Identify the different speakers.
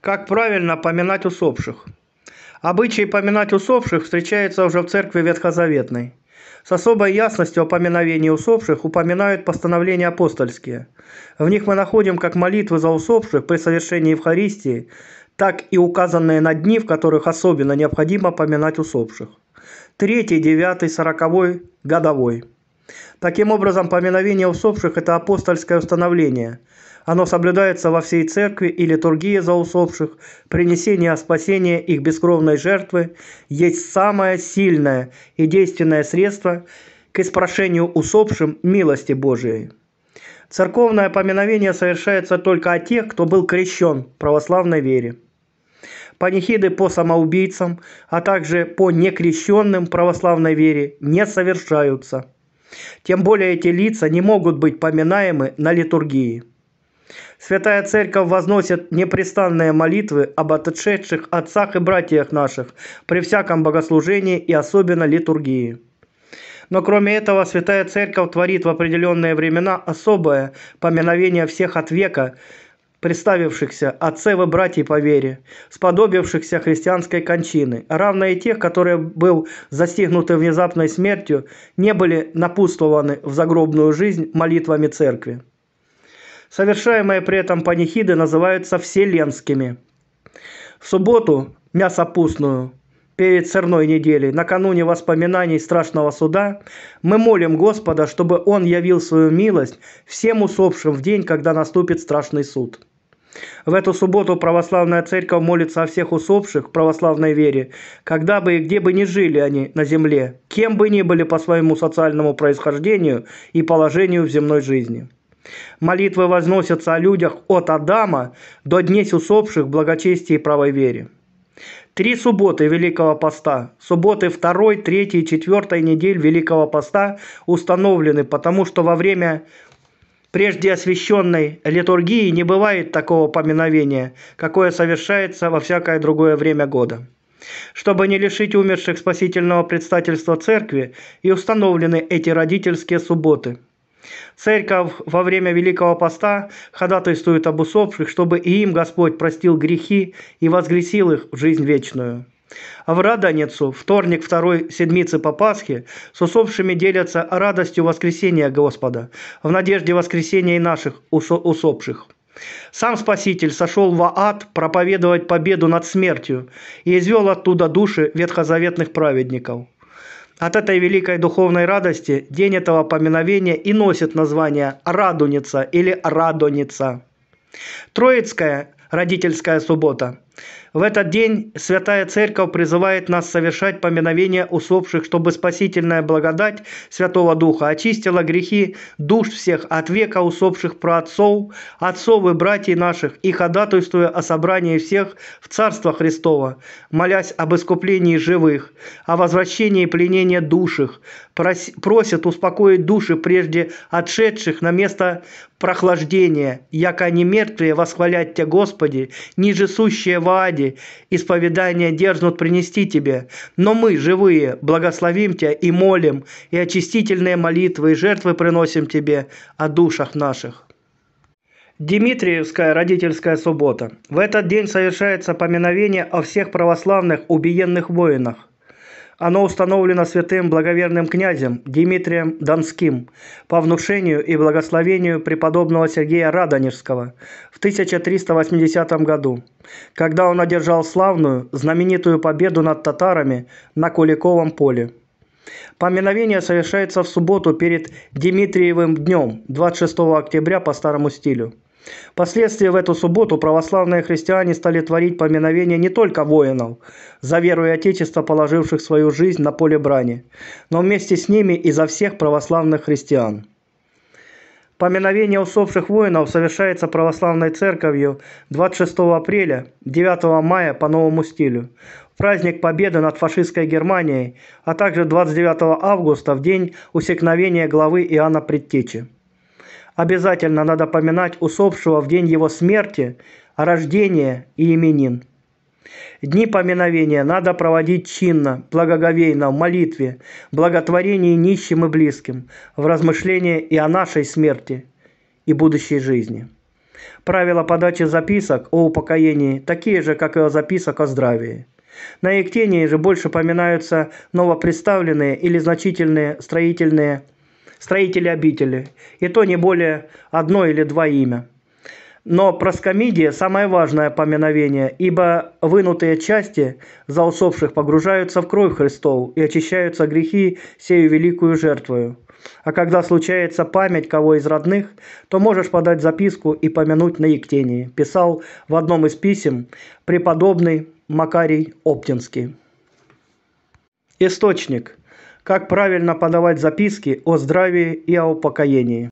Speaker 1: Как правильно поминать усопших? Обычай поминать усопших встречается уже в церкви Ветхозаветной. С особой ясностью о поминовении усопших упоминают постановления апостольские. В них мы находим как молитвы за усопших при совершении Евхаристии, так и указанные на дни, в которых особенно необходимо поминать усопших. Третий, девятый, сороковой, годовой – Таким образом, поминовение усопших – это апостольское установление. Оно соблюдается во всей церкви и литургия за усопших, принесение о их бескровной жертвы есть самое сильное и действенное средство к испрошению усопшим милости Божией. Церковное поминовение совершается только о тех, кто был крещен в православной вере. Панихиды по самоубийцам, а также по некрещенным православной вере не совершаются – тем более эти лица не могут быть поминаемы на литургии. Святая Церковь возносит непрестанные молитвы об отшедших отцах и братьях наших при всяком богослужении и особенно литургии. Но кроме этого, Святая Церковь творит в определенные времена особое поминовение всех от века – представившихся отцева братья по вере, сподобившихся христианской кончины, равные тех, которые был застигнуты внезапной смертью, не были напутствованы в загробную жизнь молитвами церкви. Совершаемые при этом панихиды называются вселенскими. В субботу мясо пустную перед сырной неделей, накануне воспоминаний страшного суда, мы молим Господа, чтобы Он явил свою милость всем усопшим в день, когда наступит страшный суд. В эту субботу православная церковь молится о всех усопших в православной вере, когда бы и где бы ни жили они на земле, кем бы ни были по своему социальному происхождению и положению в земной жизни. Молитвы возносятся о людях от Адама до дней усопших в благочестии и правой вере. Три субботы Великого Поста, субботы второй, 3 и 4 недель Великого Поста установлены, потому что во время прежде освященной литургии не бывает такого поминовения, какое совершается во всякое другое время года. Чтобы не лишить умерших спасительного предстательства церкви, и установлены эти родительские субботы. Церковь во время Великого Поста ходатайствует об усопших, чтобы и им Господь простил грехи и возгресил их в жизнь вечную. А в нетцу, вторник второй седмицы по Пасхе, с усопшими делятся радостью воскресения Господа, в надежде воскресения и наших усопших. Сам Спаситель сошел во ад проповедовать победу над смертью и извел оттуда души ветхозаветных праведников. От этой великой духовной радости день этого поминовения и носит название «Радуница» или «Радоница». Троицкая родительская суббота – в этот день Святая Церковь призывает нас совершать поминовение усопших, чтобы спасительная благодать Святого Духа очистила грехи душ всех от века усопших праотцов, отцов и братьев наших, и ходатайствуя о собрании всех в Царство Христово, молясь об искуплении живых, о возвращении пленения душих, просят успокоить души прежде отшедших на место прохлаждения, яко не мертвые восхвалять Тебя, Господи, нижесущие в. Вааде исповедание дерзнут принести тебе, но мы, живые, благословим тебя и молим, и очистительные молитвы и жертвы приносим тебе о душах наших». Дмитриевская родительская суббота. В этот день совершается поминовение о всех православных убиенных воинах. Оно установлено святым благоверным князем Дмитрием Донским по внушению и благословению преподобного Сергея Радонежского в 1380 году, когда он одержал славную, знаменитую победу над татарами на Куликовом поле. Поминовение совершается в субботу перед Дмитриевым днем 26 октября по старому стилю – Впоследствии в эту субботу православные христиане стали творить поминовение не только воинов, за веру и Отечество положивших свою жизнь на поле брани, но вместе с ними и за всех православных христиан. Поминовение усопших воинов совершается православной церковью 26 апреля, 9 мая по новому стилю, в праздник победы над фашистской Германией, а также 29 августа в день усекновения главы Иоанна Предтечи обязательно надо поминать усопшего в день его смерти, рождения и именин. Дни поминовения надо проводить чинно, благоговейно, в молитве, благотворении нищим и близким, в размышлении и о нашей смерти, и будущей жизни. Правила подачи записок о упокоении такие же, как и о записок о здравии. На Ектении же больше поминаются новоприставленные или значительные строительные строители обители. И то не более одно или два имя. Но проскомидия – самое важное поминовение, ибо вынутые части за усопших погружаются в кровь Христову и очищаются грехи сею великую жертвою. А когда случается память кого из родных, то можешь подать записку и помянуть на Ектении, писал в одном из писем преподобный Макарий Оптинский. Источник как правильно подавать записки о здравии и о упокоении